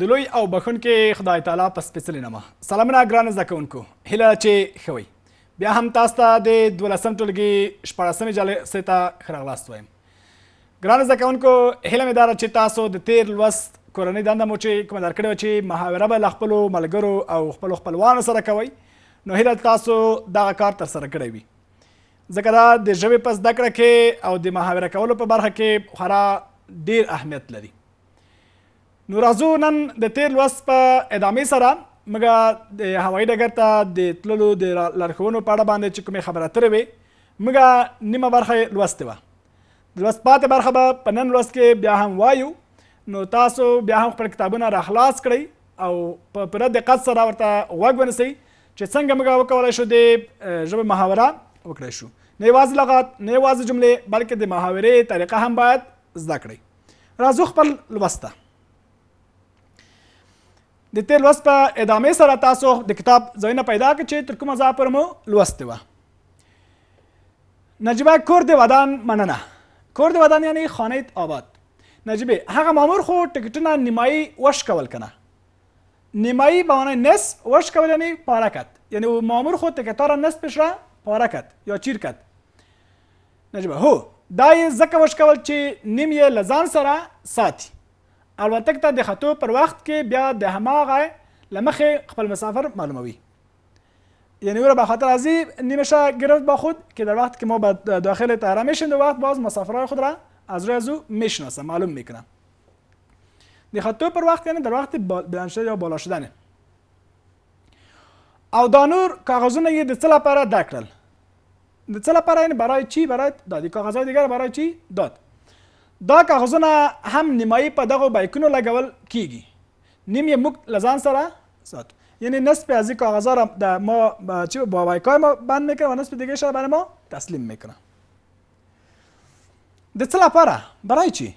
د لوی او بخونکې خدای تعالی په سپېڅلې نامه سلامونه ګران زده کوونکو هیله چې ښه وئ بیا هم تاسو ته د دولسم ټولګي شپاړسمې جلسې ته ښه راغلاست وایم ګران زده کوونکو هیله مې داره چې تاسو د تیر لوست کورنۍ دنده مو چې کومه درکړې وه چې محاوره به له خپلو ملګرو او خپلو خپلوانو سره کوئ نو هیله تاسو دغه کار ترسره کړی وي ځکه دا د ژبې په زده کړه کې او د محاوره کولو په برخه کې خورا ډیر اهمیت لري نو راځو نن د تیر لوست په ادامې سره موږ د هوایي ډګر ته د تللو د لارښوونو په اړه باندې چې کومې خبرې اترې وې موږ نیمه برخه لوستې وه د لوست پاتې برخه به په نن لوست کې بیا هم وایو نو تاسو بیا هم خپل کتابونه را خلاص کړئ او په پوره دقت سره ورته غوږ ونیسئ چې څنګه موږ وکولی شو د ژبې محاوره وکړای شو نه یوازې لغات نه یوازې جملې بلکې د محاورې طریقه هم باید زده کړئ راځو خپل لوست ته د تیر لوست په ادامې سره تاسو د کتاب ځایونه پیدا کړئ چې تر کومه ځایه پورې مو لوستې وه نجیبه کور دې ودان مننه کور دې ودان یعنی خانه آباد نجیبه هغه مامور خو ټکټونه نیمایي وش کول کنه نیمایي به معنی نصف وش کول یعنی پارکت یعنی مامور خو ټکټه را نصفش را حرکت یا چیرکت نجیبه هو دا یې ځکه وشکول چې نیم یې له ځان سره ساتي الوتکې ته د خطو پر وخت کې بیا د هماغه له مخې خپل مسافر معلوموي یعنی ور به خاطر از نیمه شا گرفت با خود که در وقت که ما به داخل طیاره میشیم در وقت باز مسافرهای خود را از روی از او میشناسم معلوم میکنم د خطو پر وخت یعنی در وقت بلند یا بالا شدنه او دا نور کاغذونه یې د څه لپاره ډک کړل چه لپاره یعنی برای چی برای دادی کاغذهای دیگر برای چی داد دا کاغذونه هم نیمایي په دغه بایکونو لګول کیږي نیم یې موږ له ځان سره ساتو یعنی نصف از این کاغذ را در ما چی با بایکای ما بند میکنه و نصف دیگه را برای ما تسلیم میکنه د څه لپاره برای چی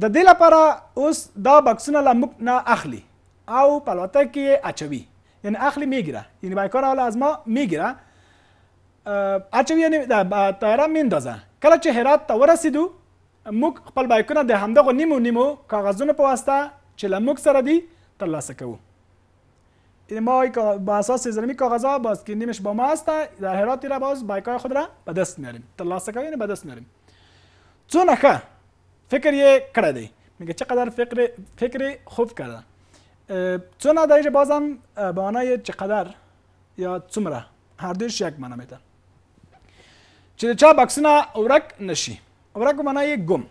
د دې لپاره اوس دا بکسونه له موږ نه اخلي او په الوتکه کې اچوي یعنی اخلي میگیره یعنی بایکار حالا از ما میگیره اچوی د طیاره میندازه کله چې هرات ته ورسېدو موږ خپل بایکونه د همدغو نیمو نیمو کاغذونو په واسطه چې له موږ سره دي ترلاسه کوو ما با اساس زرمی کاغذها باز که نیمش با ما هست در هرات را باز بایکای خود را به دست میاریم ترلاسه کویم به دست میاریم څو نخه فکر یې کړی دی میگه چقدر فکر فکر خوب کرده څونه دایره بازم به معنای چقدر یا څومره هر دوش یک معنا میده چې چا بکسونه ورک نشي ورک معنا یې ګم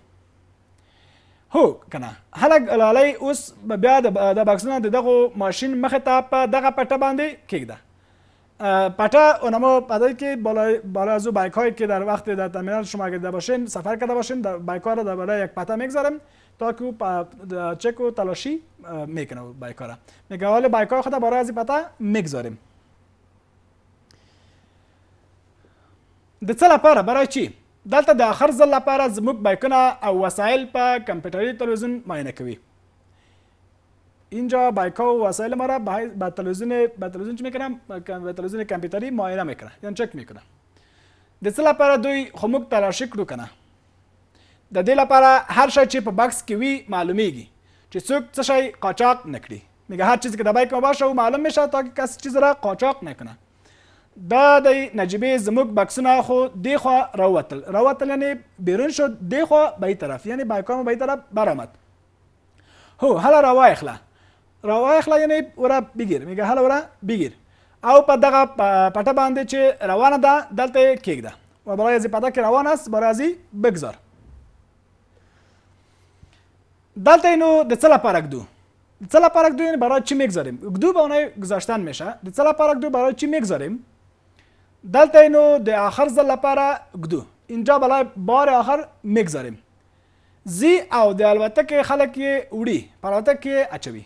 هو کنه هلک لالی اوس بیا د بکسونه د دغه ماشین مخې ته په دغه پټه باندې کیږده پټه اونما پدې که بالا بالا زو بایک هایی که در وقت در ترمینال شما اگر باشین سفر کرده باشین در بایک ها را بالا یک پتا میگذارم تا کو چک و تلاشی میکنه بایک ها را میگه بایک ها خود بالا از پټه میگذاریم د څه لپاره برای چی دلته د آخر ځل لپاره زموږ بایکونه او وسایل په کمپیوټري تلویزیون معاینه کوي اینجا بایک و وسایل ما را به تلویزیون به تلویزیون چی میکنم به تلویزیون کامپیوتری معاینه میکنه یعنی چک میکنه د څه لپاره دوی خو موږ تلاشي کړو که نه د دې لپاره هر شی چې په بکس کې وي معلومیږي چې څوک څه شی قاچاق نکړي میگه هر چیزی که در بایک ما باشه او معلوم میشه تا که کسی چیز را قاچاق نکنه دا د نجیبې زموږ بکسونه خو دیخوا راوتل راوتل یعنی بیرون شد دیخوا به طرف یعنی بایکام به طرف برآمد هو حالا روایخلا روایخلا یعنی ورا بگیر میگه حالا ورا بگیر او په دغه پټه باندې چې روانه ده دلته کېږده و برای ازی پټه کې روان است برای ازی بگذار دلته نو د څه لپاره ږدو د څه لپاره ږدو یعنی برای چی میگذاریم ږدو به اونای گذاشتن میشه د څه لپاره ږدو برای چی میگذاریم دلته نو د آخر ځل لپاره ګدو اینجا بلای بار آخر میگذاریم زی او د الوتکې خلک یې وړي په الوتکې اچوي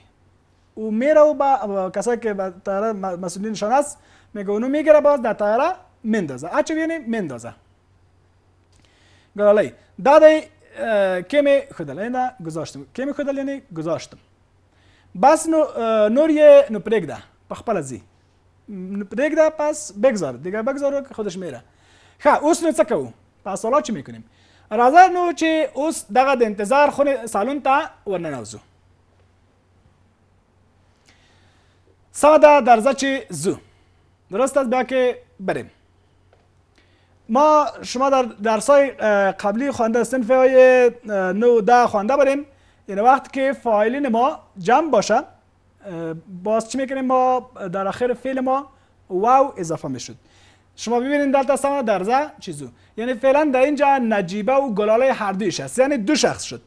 او میرا با کسا که به طیاره مسئولین شناس میگه اونو میگیره باز در طیاره مندازه اچوي یعنی مندازه ګلالی دا دی کمی خودل نه گذاشتم کمی خودل یعنی گذاشتم بس نو نور یې نو پرېږده په خپله ځي داد پس بگذار دیگه بگذار که خودش میره خب اوس نو څه کوو پس حالا چی میکنیم راځه نو چې اوس دغه د انتظار خونې تا ته ورننوځو ساده درزه چې زو درست است بیا که بریم ما شما در درسای قبلی خوانده سنف های نو ده خوانده بریم یعنی وقت که فایلین ما جمع باشه باز چی میکنیم ما در آخر فعل ما واو اضافه میشد شما ببینید دلتا سما در چیزو یعنی فعلا در اینجا نجیبه و گلاله هر دویش هست یعنی دو شخص شد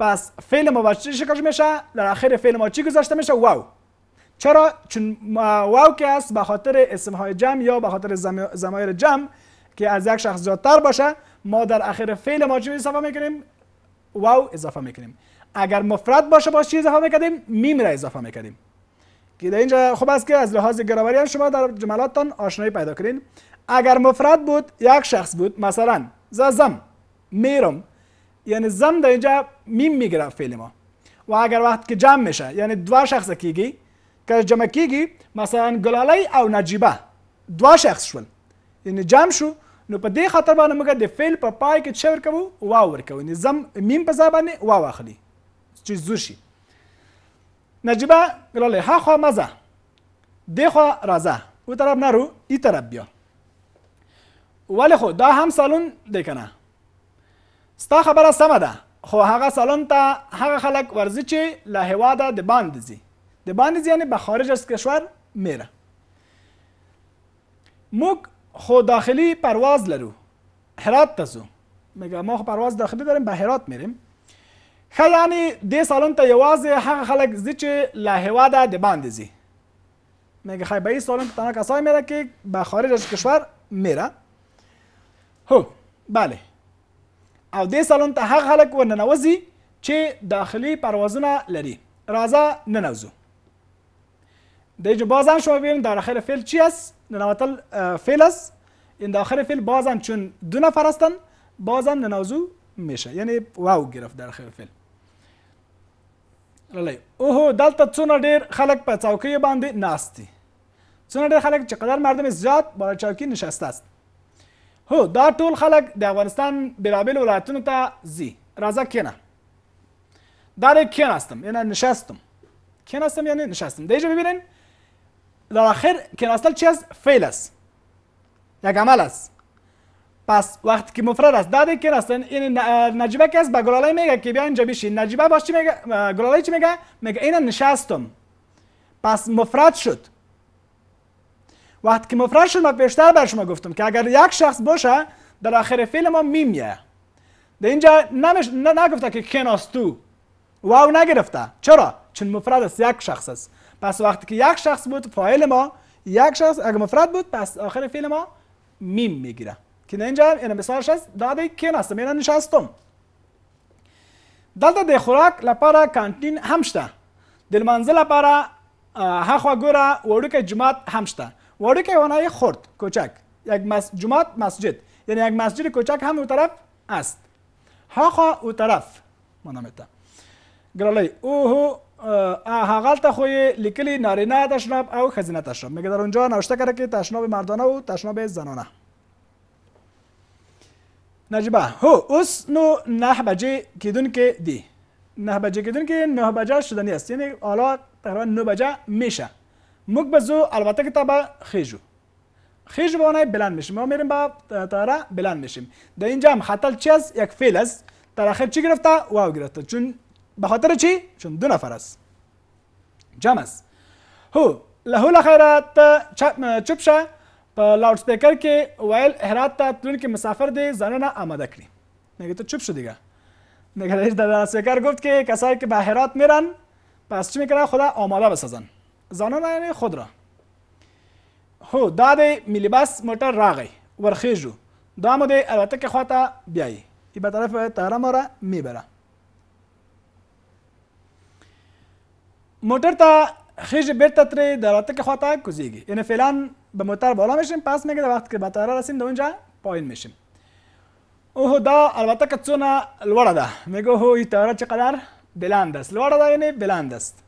پس فعل ما با چی شکل میشه در آخر فعل ما چی گذاشته میشه واو چرا چون واو که است به خاطر اسم های جمع یا به خاطر زمایر جمع که از یک شخص زیادتر باشه ما در آخر فعل ما چی اضافه میکنیم واو اضافه میکنیم اگر مفرد باشه باز چی اضافه میکردیم میم را اضافه میکردیم که در اینجا خوب است که از لحاظ گرامری هم شما در جملاتتان آشنایی پیدا کنین اگر مفرد بود یک شخص بود مثلا زم میرم یعنی زم در اینجا میم میگیره فعل ما و اگر وقت که جمع میشه یعنی دو شخص کیگی که جمع کیگی مثلا گلاله او نجیبه دو شخص شون یعنی جمع شو نو په دې خاطر باندې موږ د فعل په پا پای کې چور کو واو ورکو یعنی زم میم په ځای باندې واو اخلي چې زو شي نجیبه ګلاله ها خوا مزه دې خوا راځه او طرف نرو ای طرف بیا ولی خو دا هم سالون دی کنه ستا خبره سمه ده خو هغه سالون ته هغه خلک ورځي چې له هیواده د باندې ځي د باندې ځي یعنې به خارج از کشور میره موږ خو داخلی پرواز لرو هرات ته ځو میگه ما خو پرواز داخلی داریم به هرات میریم یعنی دې سالن ته یوازې هغه خلک ځي چې له هېواده د باندې ځي میگه خی به این سالن تنها کسایی میره که به خارج از کشور میره هو بله او دې سالن ته هغه خلک ورننوځي چې داخلي پروازونه لري راځه ننوزو دیگه بازم شما ببینیم در آخر فعل چی است ننوتل فعل است این در آخر فعل بازم چون دو نفر هستن بازم ننوزو میشه یعنی واو گرفت در آخر فعل للی اوه دلته څونه ډیر خلک په چوکۍ باندې ناست دي څونه ډیر خلک چې قدر مردم زیات بر چوکۍ نشسته است هو دا ټول خلک د افغانستان بیرابل ولایتونو ته ځي راځه کینه در کیناستم یعنی نشستم کیناستم یعنی نشستم دیجا ببینین در آخر کیناستل چی است فعل است یک عمل است پس وقتی که مفرد است داده که راست یعنی این نجیبه که است به گلاله میگه که بیا اینجا بشین نجیبه باش چی میگه گلاله چی میگه میگه اینا نشستم پس مفرد شد وقتی که مفرد شد ما بیشتر بر شما گفتم که اگر یک شخص باشه در آخر فعل ما میمیه در اینجا نمش... نگفته که کناس تو واو نگرفته چرا چون مفرد است یک شخص است پس وقتی که یک شخص بود فاعل ما یک شخص اگر مفرد بود پس آخر فعل ما میم میگیره کې نه انجام ان مثال شس دا د کېناستم نه نشاستم دلته د خوراک لپاره کانټین هم شته د منزل لپاره هخوا ګوره وړوکی جماعت هم شته وړوکی ونه خورد کوچک یک مس... جماعت مسجد یعنی یک مسجد کوچک هم او طرف است هخوا او طرف منامته ګرالۍ اوه هغلته خو یې لیکلي نارینه تشناب او ښځینه تشناب میگه در اونجا نوشته کرده که تشناب مردانه و تشناب زنانه نجيبه هو اوس نو نه بجې کېدونکې دي نه بجې کېدونکې نه بجه شدنی است یعنی حالا تقریبا نه بجه میشه موږ به زو البته که تا به خیجو خیج به بلند میشیم ما میریم به تاره بلند میشیم در اینجا هم خطل چی است یک فعل است در آخر چی گرفته واو گرفته چون به خاطر چی چون دو نفر است جمع است هو لهو لخیرات چپ شه په لاوډ سپیکر کې ویل هرات ته تلونکي مسافر دې ځانونه آماده کړي نگه تو چپ شو دیگه نگه در لاوڈسپیکر گفت که کسایی که به هرات میرن پس چی میکنن خدا آماده بسازن زنان یعنی خود را هو دا د ملی بس موټر راغی ورخیجو دا مو د الوتکې خواته بیایي ای به طرف تهران را میبره موټر ته خیژ بیرته ترې د الوتکې خواته کوزیږي یعنې فعلا به متر بالا میشیم پس میگه وقتی که به تاره رسیم در اونجا پایین میشیم اوه دا البته که څونه لوړه ده میگه هو ای تاره چقدر بلند است لوړه ده یعنی بلند است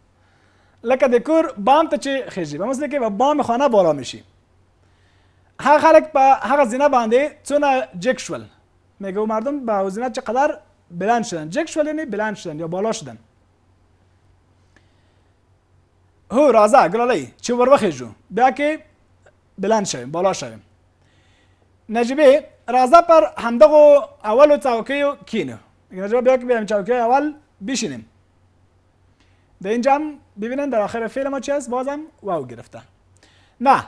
لکه د کور بام ته چې خیژي به مثل کې به بام خانه بالا میشي هغه خلک په هغه زینه باندې څونه جک شول میگه مردم به زینه چقدر بلند شدن جک شول یعنی بلند شدن یا بالا شدن هو راځه ګلالی چې ور وخیژو بیا کې بلند شویم بالا شویم نجیبه رازه پر همدغو اولو چوکیو کینه نجیبه بیا که بیایم چوکی اول بشینیم در اینجا هم ببینن در آخر فعل ما چی هست بازم واو گرفته نه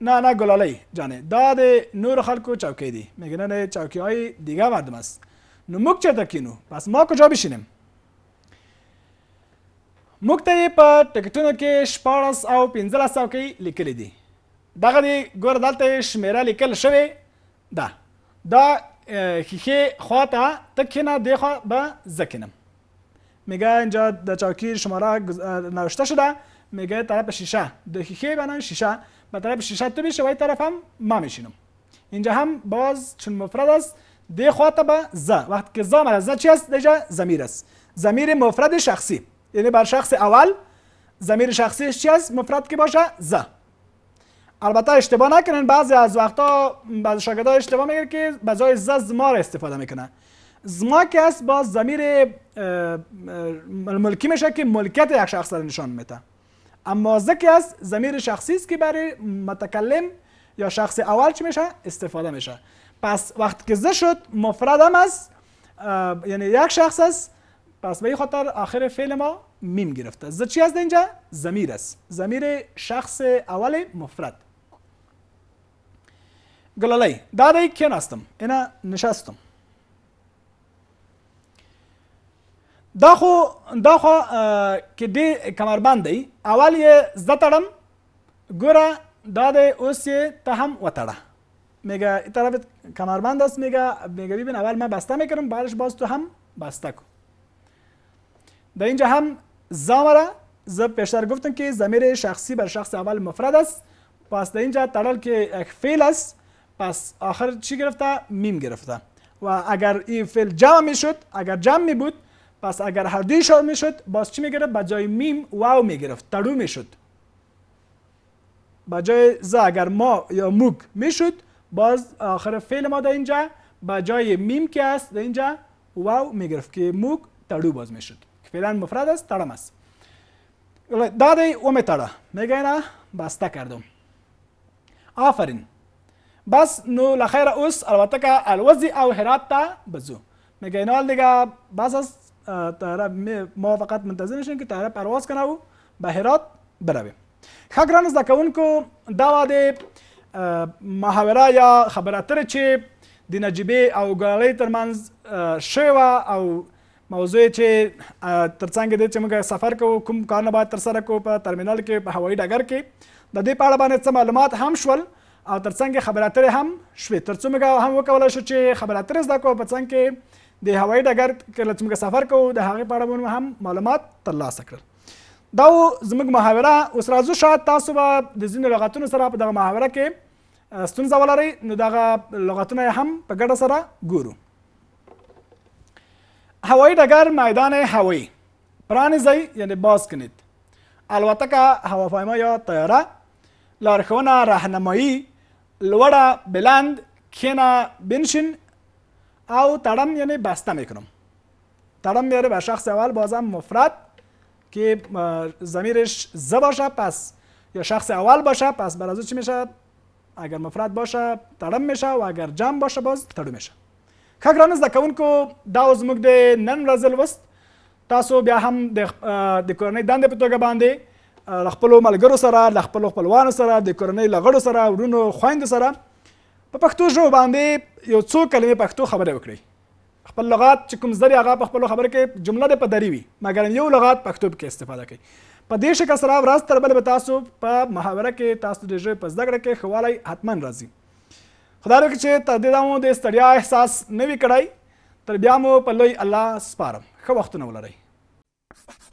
نه نه گلاله جانه دا د نور خلکو چوکی دی میگن نه چوکی های دیگه مردم است نو موږ چرته کینو پس ما کجا بشینیم موږ ته په ټکټونو کې شپاړس او پنځلس څوکۍ لیکلي دي دغه دی ګور دلته شمیره لیکل شوی ده دا ښیښې خوا ته ته کښېنه دې خوا به زه کښېنم میگه اینجا در چاکی شماره نوشته شده میگه طرف شیشه دو شیشه بنان شیشه به طرف شیشه تو میشه و این طرف هم ما میشینم اینجا هم باز چون مفرد است دی خواته به ز وقت که ز مرد ز چی است دیجا زمیر است زمیر مفرد شخصی یعنی بر شخص اول زمیر شخصی چی است مفرد که باشه ز البته اشتباه نکنین بعضی از وقتا بعضی شاگردا اشتباه میگن که به جای ز را استفاده میکنن زما که است با ضمیر ملکی میشه که ملکیت یک شخص را نشان میده اما ز که است ضمیر شخصی است که برای متکلم یا شخص اول چی میشه استفاده میشه پس وقت که ز شد مفرد هم است یعنی یک شخص است پس به این خاطر آخر فعل ما میم گرفته ز چی از اینجا ضمیر است ضمیر شخص اول مفرد ګللای دا دی کېناستم انا نشستم دا خو دا خو کې دې کمربند دی اول یې زتړم ګوره دا دی اوس یې ته هم وتړه میگه این طرف کمربند است میگه میگه ببین اول من بسته میکنم بعدش باز تو هم بسته کن در اینجا هم زامره ز پیشتر گفتم که ضمیر شخصی بر شخص اول مفرد است پس در اینجا تړل که فعل است پس آخر چی گرفته میم گرفته و اگر این فعل جمع میشد اگر جمع می بود پس اگر هر دوی میشد باز چی میگرفت به جای میم واو میگرفت ترو میشد به جای ز اگر ما یا موگ میشد باز آخر فعل ما در اینجا به جای میم که است در اینجا واو میگرفت که موگ ترو باز میشد که فعلا مفرد است ترم است داده اومه ترم میگه بسته کردم آفرین بس no la خیر اوس البته الوزی او هرات تا بزو میگه اینال دیگه بس از تاره ما فقط منتظر نشیم که تاره پرواز کنه و به هرات برویم ښه ګران زده کوونکو دا وه د محاوره یا خبره اترې چې د نجیبې او ګلالۍ ترمنځ شوې وه او موضوع چې تر څنګ دې چې موږ سفر کوو کوم کارونه باید ترسره کوو په ترمینل کې په هوایي ډګر کې د دې په اړه باندې څه معلومات هم شول او ترڅنګ خبرې اترې هم شوې ترڅو موږ هم وکولای شو چې خبرې اترې زده کوو په څنګ کې د هوایي ډګر کله چې موږ سفر کوو د هغې په اړه به هم معلومات ترلاسه کړل دا زموږ محاوره اوس راځو شاید تاسو به د ځینو لغتونو سره په دغه محاوره کې ستونزه ولرئ نو دغه لغتونه هم په ګډه سره ګورو هوایي ډګر میدان هوایی پرانیزئ یعنی باز کنید الوتکه هواپیما یا طیاره لارښوونه رهنمایی لوړه بلند کنه بنشین او تړم یعنی بسته میکنم تړم میاره به شخص اول بازم مفرد که زمیرش ز باشه پس یا شخص اول باشه پس بر چی میشه اگر مفرد باشه تړم میشه و اگر جمع باشه باز تړم میشه ښه ګرانو زده کوونکو دا زموږ د نن ورځې وست تاسو بیا هم د کورنۍ دندې په توګه باندې خپل ملګرو سره ل خپل خپلوانو سره د کورنۍ لغړو سره ورونو خويند سره په پښتو ژبه باندې یو څو کلمې پښتو خبره وکړي خپل لغات چې کوم زری هغه په خپل خبره کې جمله د پدری وي مګر یو لغات پښتو کې استفاده کوي په دې شکل سره ورځ تر بل به تاسو په محاوره کې تاسو د ژبې په زده کړه کې خوالی حتما راځي خدای دې چې تر دې دمو د ستړیا احساس نه وي کړی تر بیا مو په لوی الله سپارم ښه وختونه ولرئ